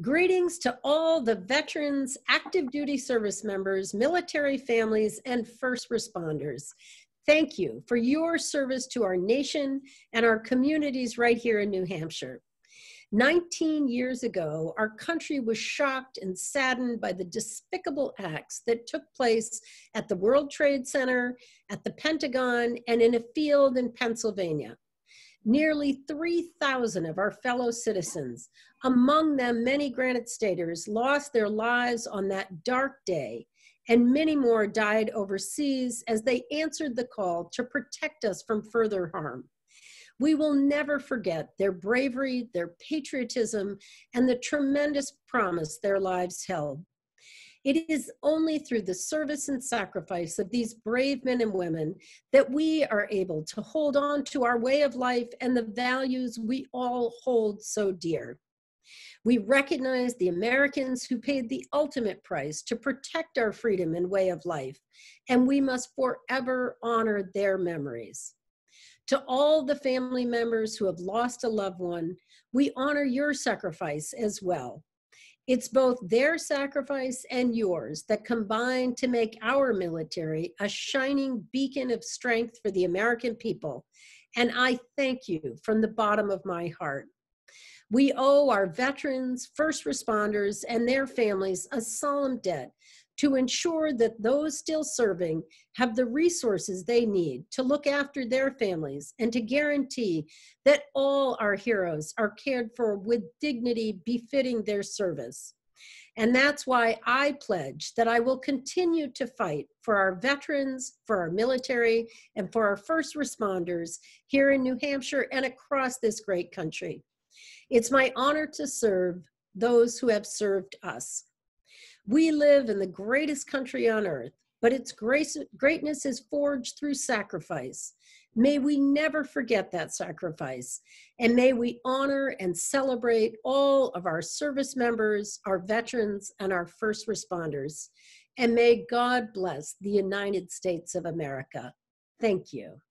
Greetings to all the veterans, active duty service members, military families, and first responders. Thank you for your service to our nation and our communities right here in New Hampshire. 19 years ago, our country was shocked and saddened by the despicable acts that took place at the World Trade Center, at the Pentagon, and in a field in Pennsylvania nearly 3,000 of our fellow citizens, among them many Granite Staters, lost their lives on that dark day, and many more died overseas as they answered the call to protect us from further harm. We will never forget their bravery, their patriotism, and the tremendous promise their lives held. It is only through the service and sacrifice of these brave men and women that we are able to hold on to our way of life and the values we all hold so dear. We recognize the Americans who paid the ultimate price to protect our freedom and way of life, and we must forever honor their memories. To all the family members who have lost a loved one, we honor your sacrifice as well. It's both their sacrifice and yours that combine to make our military a shining beacon of strength for the American people. And I thank you from the bottom of my heart. We owe our veterans, first responders, and their families a solemn debt to ensure that those still serving have the resources they need to look after their families and to guarantee that all our heroes are cared for with dignity befitting their service. And that's why I pledge that I will continue to fight for our veterans, for our military, and for our first responders here in New Hampshire and across this great country. It's my honor to serve those who have served us. We live in the greatest country on earth, but its grace, greatness is forged through sacrifice. May we never forget that sacrifice, and may we honor and celebrate all of our service members, our veterans, and our first responders. And may God bless the United States of America. Thank you.